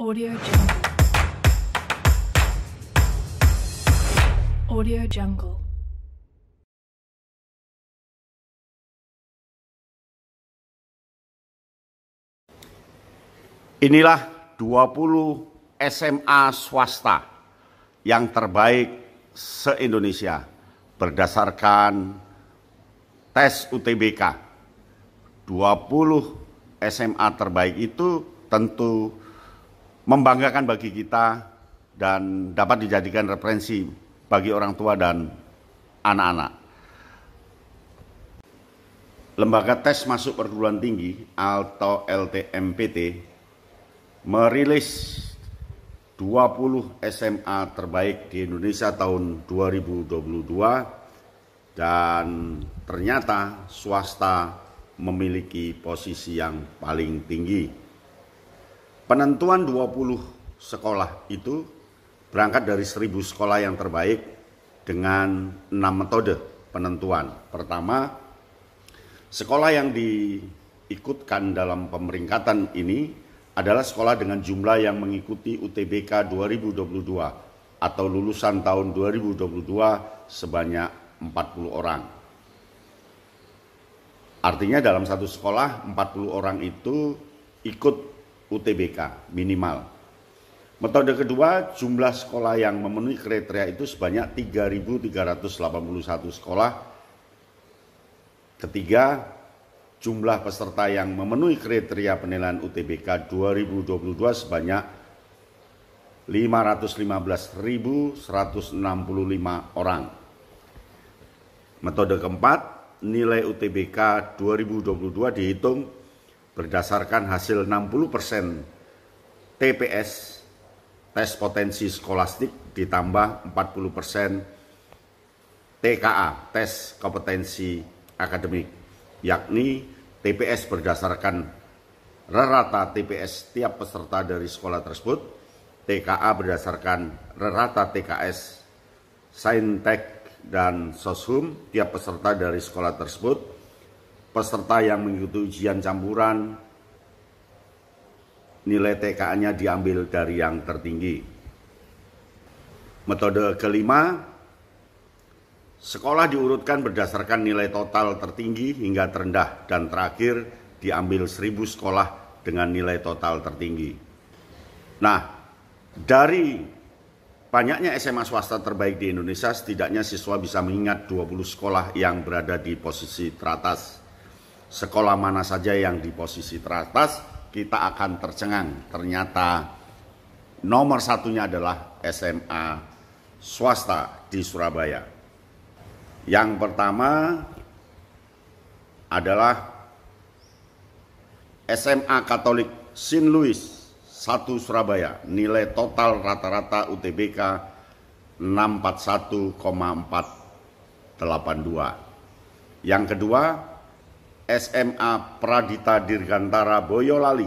Audio Jungle. Audio Jungle. Inilah 20 SMA swasta yang terbaik se-Indonesia berdasarkan tes UTBK. 20 SMA terbaik itu tentu membanggakan bagi kita dan dapat dijadikan referensi bagi orang tua dan anak-anak. Lembaga Tes Masuk Perguruan Tinggi atau LTMPT merilis 20 SMA terbaik di Indonesia tahun 2022 dan ternyata swasta memiliki posisi yang paling tinggi. Penentuan 20 sekolah itu berangkat dari 1000 sekolah yang terbaik dengan 6 metode penentuan. Pertama, sekolah yang diikutkan dalam pemeringkatan ini adalah sekolah dengan jumlah yang mengikuti UTBK 2022 atau lulusan tahun 2022 sebanyak 40 orang. Artinya dalam satu sekolah 40 orang itu ikut UTBK minimal. Metode kedua, jumlah sekolah yang memenuhi kriteria itu sebanyak 3.381 sekolah. Ketiga, jumlah peserta yang memenuhi kriteria penilaian UTBK 2022 sebanyak 515.165 orang. Metode keempat, nilai UTBK 2022 dihitung berdasarkan hasil 60% TPS tes potensi skolastik ditambah 40% TKA tes kompetensi akademik yakni TPS berdasarkan rata TPS tiap peserta dari sekolah tersebut TKA berdasarkan rata TKS Saintek dan Soshum tiap peserta dari sekolah tersebut peserta yang mengikuti ujian campuran nilai TKA-nya diambil dari yang tertinggi. Metode kelima, sekolah diurutkan berdasarkan nilai total tertinggi hingga terendah dan terakhir diambil 1000 sekolah dengan nilai total tertinggi. Nah, dari banyaknya SMA swasta terbaik di Indonesia, setidaknya siswa bisa mengingat 20 sekolah yang berada di posisi teratas sekolah mana saja yang di posisi teratas kita akan tercengang. Ternyata nomor satunya adalah SMA swasta di Surabaya. Yang pertama adalah SMA Katolik Sin Louis 1 Surabaya nilai total rata-rata UTBK 641,482 yang kedua SMA Pradita Dirgantara Boyolali,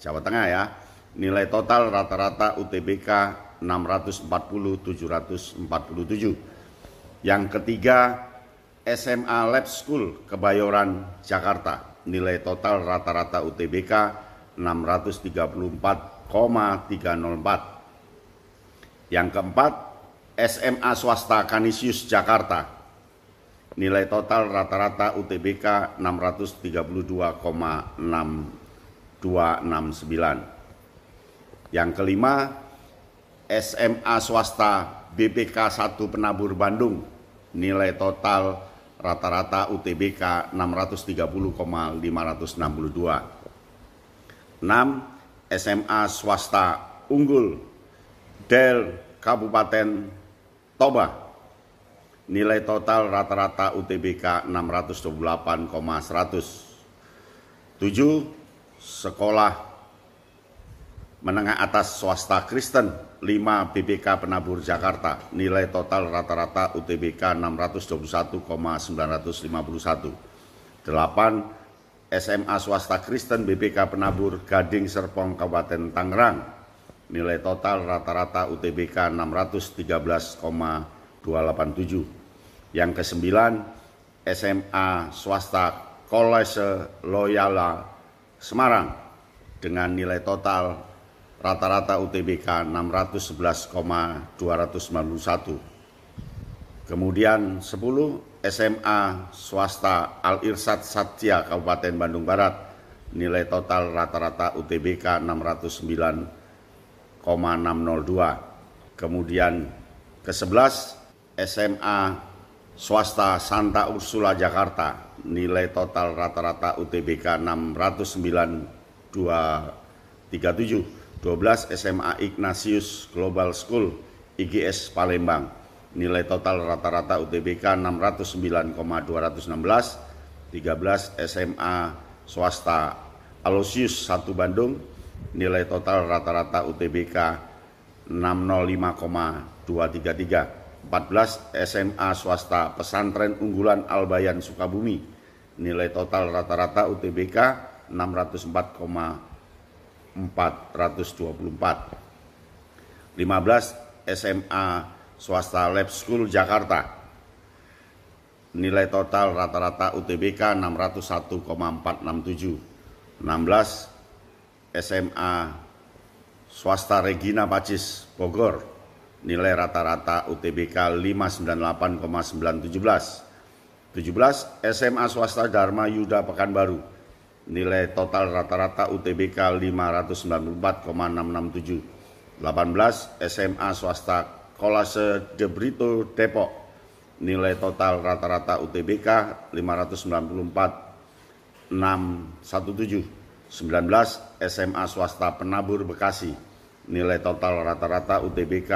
Jawa Tengah ya. Nilai total rata-rata UTBK 640-747. Yang ketiga SMA Lab School Kebayoran Jakarta. Nilai total rata-rata UTBK 634,304. Yang keempat SMA Swasta Kanisius Jakarta Nilai total rata-rata UTBK 632,6269. Yang kelima, SMA swasta BPK 1 Penabur Bandung nilai total rata-rata UTBK 630,562. 6. SMA swasta Unggul Del Kabupaten Toba Nilai total rata-rata UTBK 628,100. 7. Sekolah menengah atas swasta Kristen 5 BPK Penabur Jakarta nilai total rata-rata UTBK 621,951 8 SMA swasta Kristen BPK Penabur Gading Serpong Kabupaten Tangerang nilai total rata-rata UTBK 613, 287. Yang kesembilan, SMA swasta Kolese Loyala Semarang dengan nilai total rata-rata UTBK 611,291. Kemudian 10 SMA swasta Al Irsat Satya Kabupaten Bandung Barat nilai total rata-rata UTBK 609,602. Kemudian ke-11 SMA swasta Santa Ursula Jakarta nilai total rata-rata UTBK 609.237 12 SMA Ignatius Global School IGS Palembang nilai total rata-rata UTBK 609,216 13 SMA swasta Aloysius 1 Bandung nilai total rata-rata UTBK 605,233 14 SMA swasta pesantren unggulan Albayan Sukabumi. Nilai total rata-rata UTBK 604,424. 15 SMA swasta Lab School Jakarta. Nilai total rata-rata UTBK 601,467. 16 SMA swasta Regina Pacis Bogor nilai rata-rata UTBK 598,917. 17 SMA swasta Dharma Yuda Pekanbaru nilai total rata-rata UTBK 594,667. 18 SMA swasta Kolase Debrito Depok nilai total rata-rata UTBK 594,617. 19 SMA swasta Penabur Bekasi nilai total rata-rata UTBK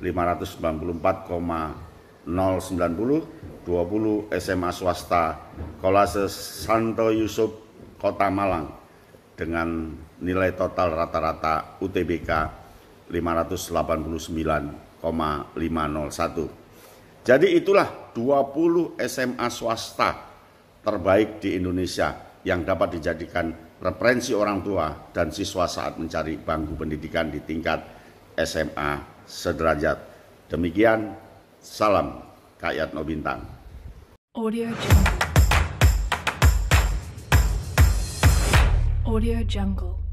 594,090 20 SMA swasta Kolase Santo Yusuf Kota Malang dengan nilai total rata-rata UTBK 589,501 jadi itulah 20 SMA swasta terbaik di Indonesia yang dapat dijadikan referensi orang tua dan siswa saat mencari bangku pendidikan di tingkat SMA sederajat. Demikian salam Kayat bintang. Audio Jungle. Audio Jungle.